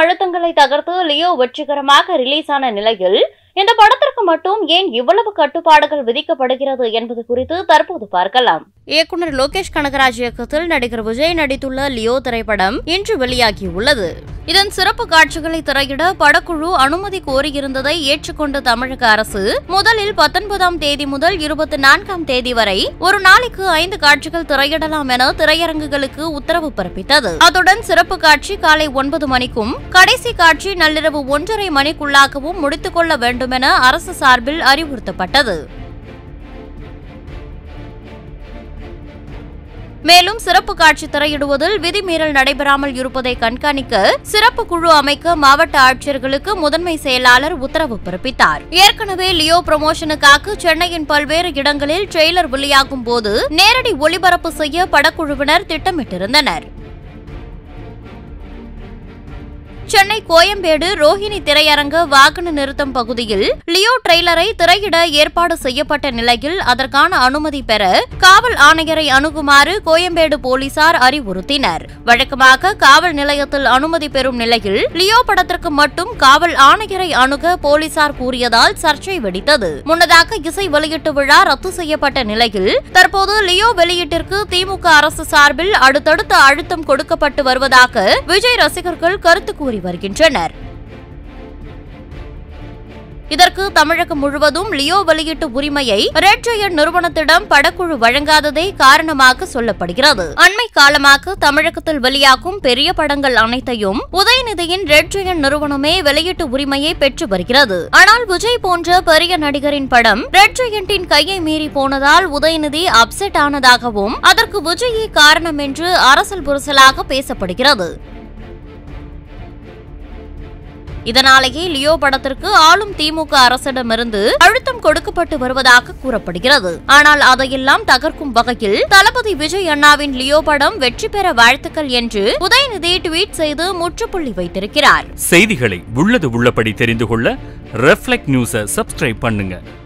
அழுத்தங்களை தகர்த்து லியோ வெற்றிகரமாக ரிலீஸ் ஆன நிலையில் இந்த படத்திற்கு மட்டும் ஏன் இவ்வளவு கட்டுப்பாடுகள் விதிக்கப்படுகிறது என்பது குறித்து தற்போது பார்க்கலாம் இயக்குனர் லோகேஷ் கனகராஜ் இயக்கத்தில் நடிகர் விஜய் நடித்துள்ள லியோ திரைப்படம் இன்று உள்ளது இதன் சிறப்பு காட்சிகளை திரையிட படக்குழு அனுமதி கோரியிருந்ததை ஏற்றுக்கொண்ட தமிழக அரசு முதலில் பத்தொன்பதாம் தேதி முதல் இருபத்தி நான்காம் தேதி வரை ஒரு நாளைக்கு ஐந்து காட்சிகள் திரையிடலாம் என திரையரங்குகளுக்கு உத்தரவு பிறப்பித்தது அத்துடன் சிறப்பு காட்சி காலை ஒன்பது மணிக்கும் கடைசி காட்சி நள்ளிரவு ஒன்றரை மணிக்குள்ளாகவும் முடித்துக் கொள்ள வேண்டும் என அரசு சார்பில் அறிவுறுத்தப்பட்டது மேலும் சிறப்பு காட்சி திரையிடுவதில் விதிமீறல் நடைபெறாமல் இருப்பதை கண்காணிக்க சிறப்பு குழு அமைக்க மாவட்ட ஆட்சியர்களுக்கு முதன்மை செயலாளர் உத்தரவு பிறப்பித்தார் ஏற்கனவே லியோ ப்ரமோஷனுக்காக சென்னையின் பல்வேறு இடங்களில் ட்ரெய்லர் வெளியாகும் போது நேரடி ஒளிபரப்பு செய்ய படக்குழுவினர் திட்டமிட்டிருந்தனர் சென்னை கோயம்பேடு ரோஹிணி திரையரங்கு வாகன நிறுத்தம் பகுதியில் லியோ ட்ரெய்லரை திரையிட ஏற்பாடு செய்யப்பட்ட நிலையில் அதற்கான அனுமதி பெற காவல் ஆணையரை அணுகுமாறு கோயம்பேடு போலீசார் அறிவுறுத்தினர் வழக்கமாக காவல் நிலையத்தில் அனுமதி பெறும் நிலையில் லியோ படத்திற்கு மட்டும் காவல் ஆணையரை அணுக போலீசார் கூறியதால் சர்ச்சை வெடித்தது முன்னதாக இசை வெளியீட்டு விழா ரத்து செய்யப்பட்ட நிலையில் தற்போது லியோ வெளியீட்டிற்கு திமுக அரசு சார்பில் அடுத்தடுத்த அழுத்தம் கொடுக்கப்பட்டு வருவதாக விஜய் ரசிகர்கள் கருத்து கூறி வருகின்றனர் இதற்கு தமிழகம் முழுவதும் லியோ வெளியீட்டு உரிமையை ரெட் நிறுவனத்திடம் படக்குழு வழங்காததே காரணமாக சொல்லப்படுகிறது அண்மை காலமாக தமிழகத்தில் வெளியாகும் பெரிய படங்கள் அனைத்தையும் உதயநிதியின் ரெட் நிறுவனமே வெளியீட்டு உரிமையை பெற்று வருகிறது ஆனால் விஜய் போன்ற பெரிய நடிகரின் படம் ரெட்ரையண்டின் கையை மீறி போனதால் உதயநிதி அப்செட் ஆனதாகவும் அதற்கு விஜயே காரணம் என்று அரசல் புரசலாக பேசப்படுகிறது இதனாலேயே லியோ படத்திற்கு ஆளும் திமுக அரசிடமிருந்து அழுத்தம் கொடுக்கப்பட்டு வருவதாக கூறப்படுகிறது ஆனால் அதையெல்லாம் தகர்க்கும் வகையில் தளபதி விஜய் அண்ணாவின் லியோ படம் வெற்றி பெற வாழ்த்துக்கள் என்று உதயநிதி ட்வீட் செய்து முற்றுப்புள்ளி வைத்திருக்கிறார் செய்திகளை உள்ளது உள்ளபடி தெரிந்து கொள்ள ரெஃப்ளெக்ட் நியூஸை சப்ஸ்கிரைப் பண்ணுங்க